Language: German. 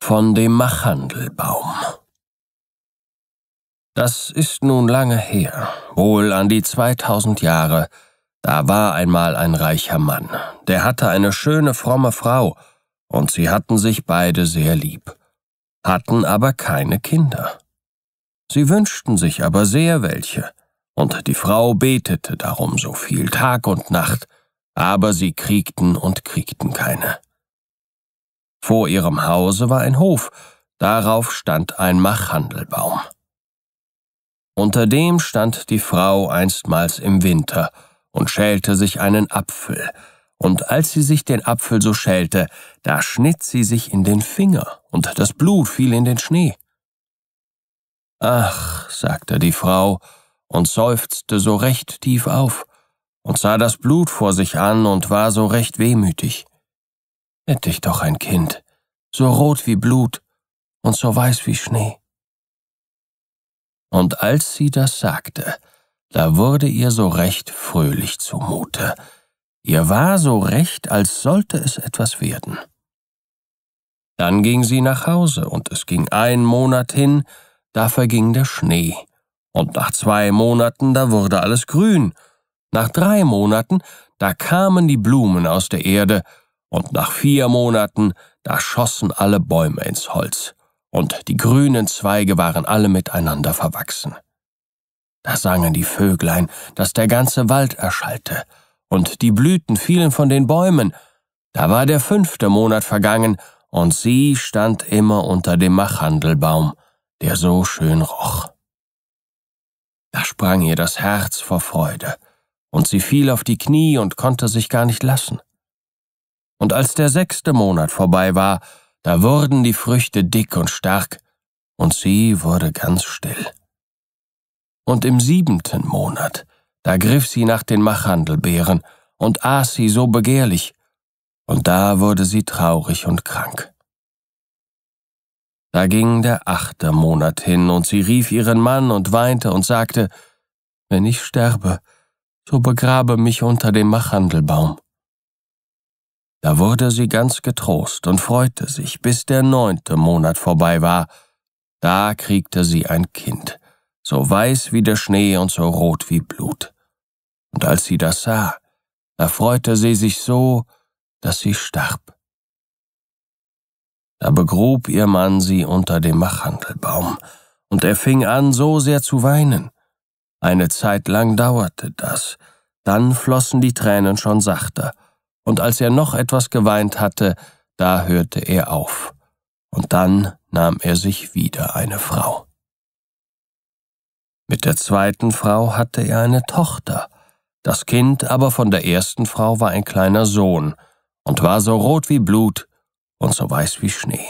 von dem Machhandelbaum. Das ist nun lange her, wohl an die 2000 Jahre, da war einmal ein reicher Mann, der hatte eine schöne fromme Frau, und sie hatten sich beide sehr lieb, hatten aber keine Kinder. Sie wünschten sich aber sehr welche, und die Frau betete darum so viel Tag und Nacht, aber sie kriegten und kriegten keine. Vor ihrem Hause war ein Hof, darauf stand ein Machhandelbaum. Unter dem stand die Frau einstmals im Winter und schälte sich einen Apfel, und als sie sich den Apfel so schälte, da schnitt sie sich in den Finger, und das Blut fiel in den Schnee. Ach, sagte die Frau und seufzte so recht tief auf und sah das Blut vor sich an und war so recht wehmütig hätte ich doch ein Kind, so rot wie Blut und so weiß wie Schnee. Und als sie das sagte, da wurde ihr so recht fröhlich zumute. Ihr war so recht, als sollte es etwas werden. Dann ging sie nach Hause, und es ging ein Monat hin, da verging der Schnee, und nach zwei Monaten, da wurde alles grün, nach drei Monaten, da kamen die Blumen aus der Erde, und nach vier Monaten, da schossen alle Bäume ins Holz, und die grünen Zweige waren alle miteinander verwachsen. Da sangen die Vöglein, dass der ganze Wald erschallte, und die Blüten fielen von den Bäumen, da war der fünfte Monat vergangen, und sie stand immer unter dem Machandelbaum, der so schön roch. Da sprang ihr das Herz vor Freude, und sie fiel auf die Knie und konnte sich gar nicht lassen und als der sechste Monat vorbei war, da wurden die Früchte dick und stark, und sie wurde ganz still. Und im siebenten Monat, da griff sie nach den Machhandelbeeren und aß sie so begehrlich, und da wurde sie traurig und krank. Da ging der achte Monat hin, und sie rief ihren Mann und weinte und sagte, Wenn ich sterbe, so begrabe mich unter dem Machhandelbaum. Da wurde sie ganz getrost und freute sich, bis der neunte Monat vorbei war. Da kriegte sie ein Kind, so weiß wie der Schnee und so rot wie Blut. Und als sie das sah, da freute sie sich so, dass sie starb. Da begrub ihr Mann sie unter dem Machhandelbaum, und er fing an, so sehr zu weinen. Eine Zeit lang dauerte das, dann flossen die Tränen schon sachter, und als er noch etwas geweint hatte, da hörte er auf, und dann nahm er sich wieder eine Frau. Mit der zweiten Frau hatte er eine Tochter, das Kind aber von der ersten Frau war ein kleiner Sohn und war so rot wie Blut und so weiß wie Schnee.